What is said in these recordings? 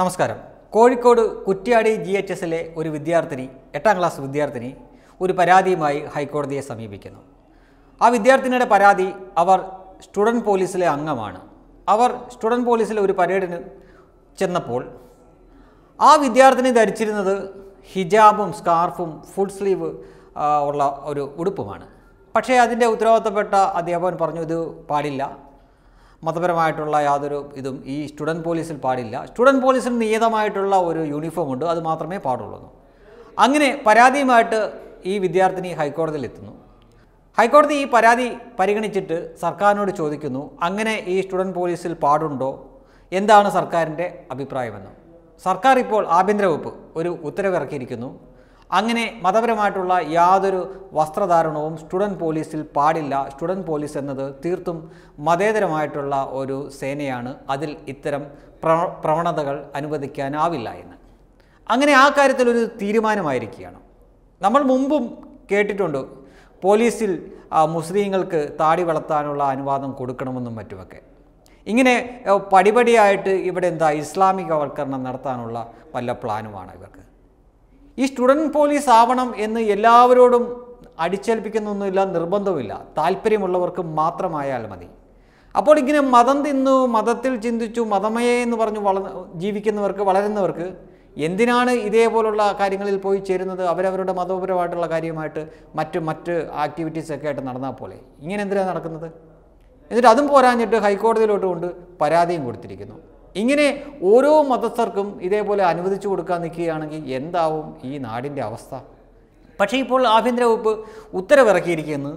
നമസ്കാരം Kozhikode Kuttiadi G H എസിലെ ഒരു വിദ്യാർത്ഥിനി എട്ടാം ക്ലാസ് വിദ്യാർത്ഥിനി ഒരു പരാതിയുമായി ഹൈക്കോടതിയെ സമീപിക്കുന്നു ആ വിദ്യാർത്ഥിനിയുടെ പരാതി അവർ സ്റ്റുഡൻറ് പോലീസിലെ അംഗമാണ് അവർ സ്റ്റുഡൻറ് പോലീസിലെ ഒരു പരേഡിന് ചെന്നപ്പോൾ ആ വിദ്യാർത്ഥിനി ധരിച്ചിരുന്നത് ഹിജാബും സ്കാർഫും ഫുൾ സ്ലീവ് ഉള്ള ഒരു ഉടുപ്പുമാണ് പക്ഷേ അതിൻ്റെ ഉത്തരവാദിത്തപ്പെട്ട അധ്യാപകൻ പറഞ്ഞു ഇത് പാടില്ല മതപരമായിട്ടുള്ള യാതൊരു ഇതും ഈ സ്റ്റുഡൻറ്റ് പോലീസിൽ പാടില്ല സ്റ്റുഡൻറ്റ് പോലീസിന് നിയതമായിട്ടുള്ള ഒരു യൂണിഫോം ഉണ്ട് അത് മാത്രമേ പാടുള്ളൂ അങ്ങനെ പരാതിയുമായിട്ട് ഈ വിദ്യാർത്ഥിനി ഹൈക്കോടതിയിൽ എത്തുന്നു ഹൈക്കോടതി ഈ പരാതി പരിഗണിച്ചിട്ട് സർക്കാരിനോട് ചോദിക്കുന്നു അങ്ങനെ ഈ സ്റ്റുഡൻറ്റ് പോലീസിൽ പാടുണ്ടോ എന്താണ് സർക്കാരിൻ്റെ അഭിപ്രായമെന്ന് സർക്കാർ ഇപ്പോൾ ആഭ്യന്തര വകുപ്പ് ഒരു ഉത്തരവിറക്കിയിരിക്കുന്നു അങ്ങനെ മതപരമായിട്ടുള്ള യാതൊരു വസ്ത്രധാരണവും സ്റ്റുഡൻറ്റ് പോലീസിൽ പാടില്ല സ്റ്റുഡൻറ് പോലീസ് എന്നത് തീർത്തും മതേതരമായിട്ടുള്ള ഒരു സേനയാണ് അതിൽ ഇത്തരം പ്രവണതകൾ അനുവദിക്കാനാവില്ല എന്ന് അങ്ങനെ ആ കാര്യത്തിൽ ഒരു തീരുമാനമായിരിക്കുകയാണ് നമ്മൾ മുമ്പും കേട്ടിട്ടുണ്ട് പോലീസിൽ മുസ്ലിങ്ങൾക്ക് താടി വളർത്താനുള്ള അനുവാദം കൊടുക്കണമെന്നും മറ്റുമൊക്കെ ഇങ്ങനെ പടിപടിയായിട്ട് ഇവിടെ എന്താ ഇസ്ലാമികവൽക്കരണം നടത്താനുള്ള വല്ല പ്ലാനുമാണ് ഇവർക്ക് ഈ സ്റ്റുഡൻറ്റ് പോലീസ് ആവണം എന്ന് എല്ലാവരോടും അടിച്ചേൽപ്പിക്കുന്നൊന്നുമില്ല നിർബന്ധവുമില്ല താല്പര്യമുള്ളവർക്ക് മാത്രമായാൽ മതി അപ്പോൾ ഇങ്ങനെ മതം തിന്നു മതത്തിൽ ചിന്തിച്ചു മതമയെ എന്ന് പറഞ്ഞു വള ജീവിക്കുന്നവർക്ക് വളരുന്നവർക്ക് എന്തിനാണ് ഇതേപോലുള്ള കാര്യങ്ങളിൽ പോയി ചേരുന്നത് അവരവരുടെ മതപരമായിട്ടുള്ള കാര്യമായിട്ട് മറ്റ് മറ്റ് ആക്ടിവിറ്റീസൊക്കെ ആയിട്ട് നടന്നാൽ പോലെ ഇങ്ങനെ എന്തിനാണ് നടക്കുന്നത് എന്നിട്ട് അതും പോരാഞ്ഞിട്ട് ഹൈക്കോടതിയിലോട്ട് കൊണ്ട് പരാതിയും കൊടുത്തിരിക്കുന്നു ഇങ്ങനെ ഓരോ മതസ്ഥർക്കും ഇതേപോലെ അനുവദിച്ചു കൊടുക്കാൻ നിൽക്കുകയാണെങ്കിൽ എന്താവും ഈ നാടിൻ്റെ അവസ്ഥ പക്ഷേ ഇപ്പോൾ ആഭ്യന്തര വകുപ്പ് ഉത്തരവിറക്കിയിരിക്കുന്നു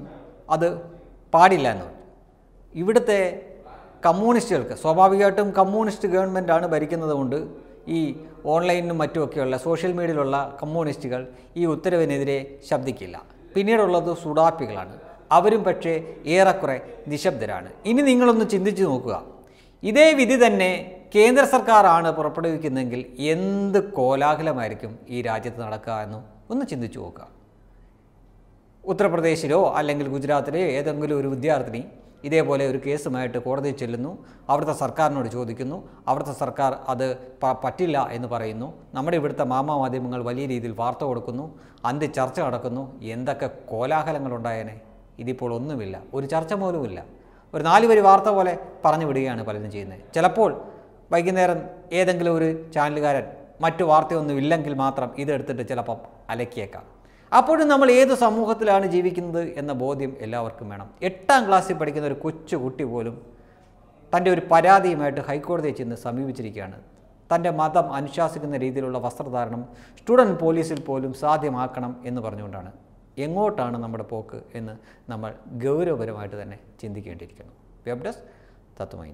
അത് പാടില്ല എന്ന് ഇവിടുത്തെ കമ്മ്യൂണിസ്റ്റുകൾക്ക് സ്വാഭാവികമായിട്ടും കമ്മ്യൂണിസ്റ്റ് ഗവൺമെൻറ്റാണ് ഭരിക്കുന്നത് കൊണ്ട് ഈ ഓൺലൈനിലും മറ്റുമൊക്കെയുള്ള സോഷ്യൽ മീഡിയയിലുള്ള കമ്മ്യൂണിസ്റ്റുകൾ ഈ ഉത്തരവിനെതിരെ ശബ്ദിക്കില്ല പിന്നീടുള്ളത് സുഡാപ്പികളാണ് അവരും പക്ഷേ ഏറെക്കുറെ നിശബ്ദരാണ് ഇനി നിങ്ങളൊന്ന് ചിന്തിച്ചു നോക്കുക ഇതേ വിധി തന്നെ കേന്ദ്ര സർക്കാരാണ് പുറപ്പെടുവിക്കുന്നതെങ്കിൽ എന്ത് കോലാഹലമായിരിക്കും ഈ രാജ്യത്ത് നടക്കുക എന്നും ഒന്ന് ചിന്തിച്ചു നോക്കുക ഉത്തർപ്രദേശിലോ അല്ലെങ്കിൽ ഗുജറാത്തിലെയോ ഏതെങ്കിലും ഒരു വിദ്യാർത്ഥിനി ഇതേപോലെ ഒരു കേസുമായിട്ട് കോടതിയിൽ ചെല്ലുന്നു അവിടുത്തെ സർക്കാരിനോട് ചോദിക്കുന്നു അവിടുത്തെ സർക്കാർ അത് പറ്റില്ല എന്ന് പറയുന്നു നമ്മുടെ ഇവിടുത്തെ മാമാ വലിയ രീതിയിൽ വാർത്ത കൊടുക്കുന്നു അന്തി ചർച്ച നടക്കുന്നു എന്തൊക്കെ കോലാഹലങ്ങളുണ്ടായേനെ ഇതിപ്പോൾ ഒന്നുമില്ല ഒരു ചർച്ച പോലുമില്ല ഒരു നാല് വരി വാർത്ത പോലെ പറഞ്ഞു വിടുകയാണ് പലരും ചെയ്യുന്നത് ചിലപ്പോൾ വൈകുന്നേരം ഏതെങ്കിലും ഒരു ചാനലുകാരൻ മറ്റു വാർത്തയൊന്നുമില്ലെങ്കിൽ മാത്രം ഇതെടുത്തിട്ട് ചിലപ്പം അലക്കിയേക്കാം അപ്പോഴും നമ്മൾ ഏത് സമൂഹത്തിലാണ് ജീവിക്കുന്നത് എന്ന ബോധ്യം എല്ലാവർക്കും വേണം എട്ടാം ക്ലാസ്സിൽ പഠിക്കുന്ന ഒരു കൊച്ചു കുട്ടി പോലും തൻ്റെ ഒരു പരാതിയുമായിട്ട് ഹൈക്കോടതിയെ ചെന്ന് സമീപിച്ചിരിക്കുകയാണ് തൻ്റെ മതം അനുശാസിക്കുന്ന രീതിയിലുള്ള വസ്ത്രധാരണം സ്റ്റുഡൻറ് പോലീസിൽ പോലും സാധ്യമാക്കണം എന്ന് പറഞ്ഞുകൊണ്ടാണ് എങ്ങോട്ടാണ് നമ്മുടെ പോക്ക് എന്ന് നമ്മൾ ഗൗരവപരമായിട്ട് തന്നെ ചിന്തിക്കേണ്ടിയിരിക്കുന്നു വെബ് ഡെസ്ക് തത്വമായി